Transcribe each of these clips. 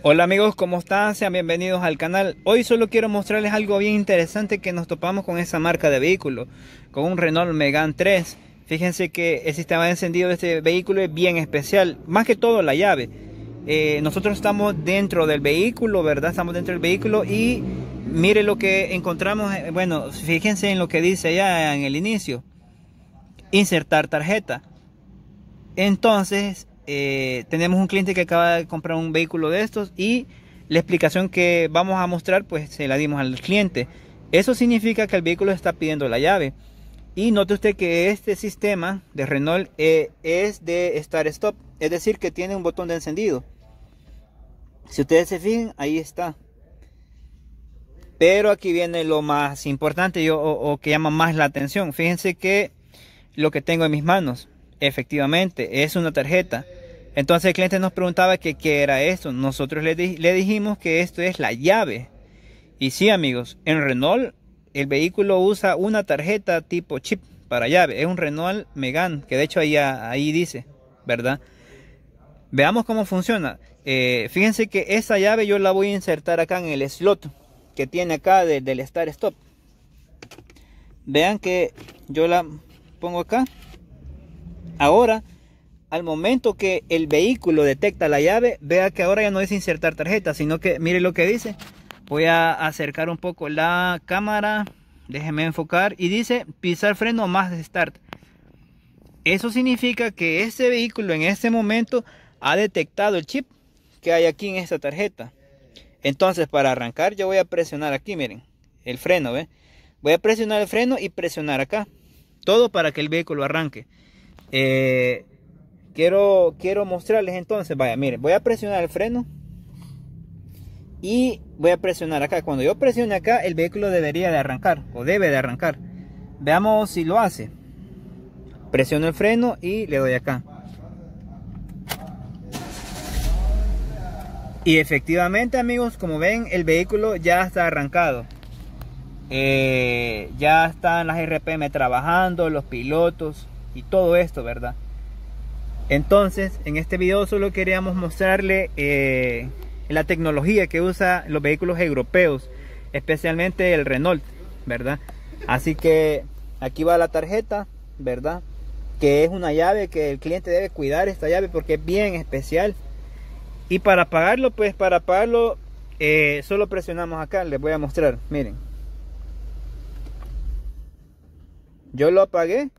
Hola amigos, ¿cómo están? Sean bienvenidos al canal. Hoy solo quiero mostrarles algo bien interesante que nos topamos con esa marca de vehículo, con un Renault Megane 3. Fíjense que el sistema de encendido de este vehículo es bien especial, más que todo la llave. Eh, nosotros estamos dentro del vehículo, ¿verdad? Estamos dentro del vehículo y mire lo que encontramos, eh, bueno, fíjense en lo que dice ya en el inicio, insertar tarjeta. Entonces, eh, tenemos un cliente que acaba de comprar un vehículo de estos y la explicación que vamos a mostrar pues se la dimos al cliente. Eso significa que el vehículo está pidiendo la llave. Y note usted que este sistema de Renault eh, es de Start Stop, es decir que tiene un botón de encendido. Si ustedes se fijan, ahí está. Pero aquí viene lo más importante o que llama más la atención. Fíjense que lo que tengo en mis manos. Efectivamente, es una tarjeta. Entonces el cliente nos preguntaba que qué era esto. Nosotros le, dijimos que esto es la llave. Y sí, amigos, en Renault el vehículo usa una tarjeta tipo chip para llave. Es un Renault Megan, que de hecho ahí, ahí dice, ¿verdad? Veamos cómo funciona. Eh, fíjense que esa llave yo la voy a insertar acá en el slot que tiene acá del Start Stop. Vean que yo la pongo acá Ahora, al momento que el vehículo detecta la llave, vea que ahora ya no es insertar tarjeta, sino que mire lo que dice. Voy a acercar un poco la cámara, déjeme enfocar y dice pisar freno más start. Eso significa que este vehículo en este momento ha detectado el chip que hay aquí en esta tarjeta. Entonces para arrancar yo voy a presionar aquí, miren, el freno, ¿ve? Voy a presionar el freno y presionar acá. Todo para que el vehículo arranque. Eh, quiero, quiero mostrarles entonces, vaya, miren, voy a presionar el freno y voy a presionar acá. Cuando yo presione acá, el vehículo debería de arrancar o debe de arrancar. Veamos si lo hace. Presiono el freno y le doy acá. Y efectivamente amigos, como ven, el vehículo ya está arrancado. Eh, ya están las RPM trabajando, los pilotos y todo esto, ¿verdad? Entonces, en este video solo queríamos mostrarle eh, la tecnología que usa los vehículos europeos, especialmente el Renault, ¿verdad? Así que aquí va la tarjeta, ¿verdad? Que es una llave que el cliente debe cuidar esta llave porque es bien especial. Y para pagarlo, pues para pagarlo eh, solo presionamos acá, les voy a mostrar, miren. Yo lo apagué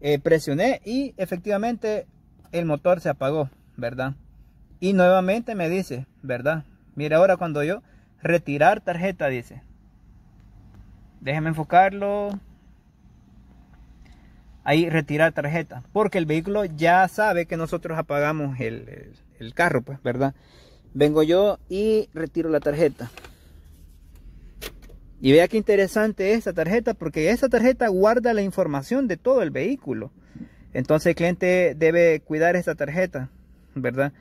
eh, presioné y efectivamente el motor se apagó, ¿verdad? Y nuevamente me dice, ¿verdad? Mira ahora cuando yo retirar tarjeta, dice. Déjeme enfocarlo. Ahí retirar tarjeta. Porque el vehículo ya sabe que nosotros apagamos el, el carro, pues, ¿verdad? Vengo yo y retiro la tarjeta. Y vea qué interesante esta tarjeta, porque esta tarjeta guarda la información de todo el vehículo. Entonces el cliente debe cuidar esta tarjeta, ¿verdad?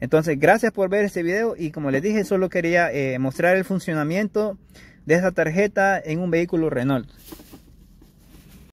Entonces, gracias por ver este video y como les dije, solo quería eh, mostrar el funcionamiento de esta tarjeta en un vehículo Renault.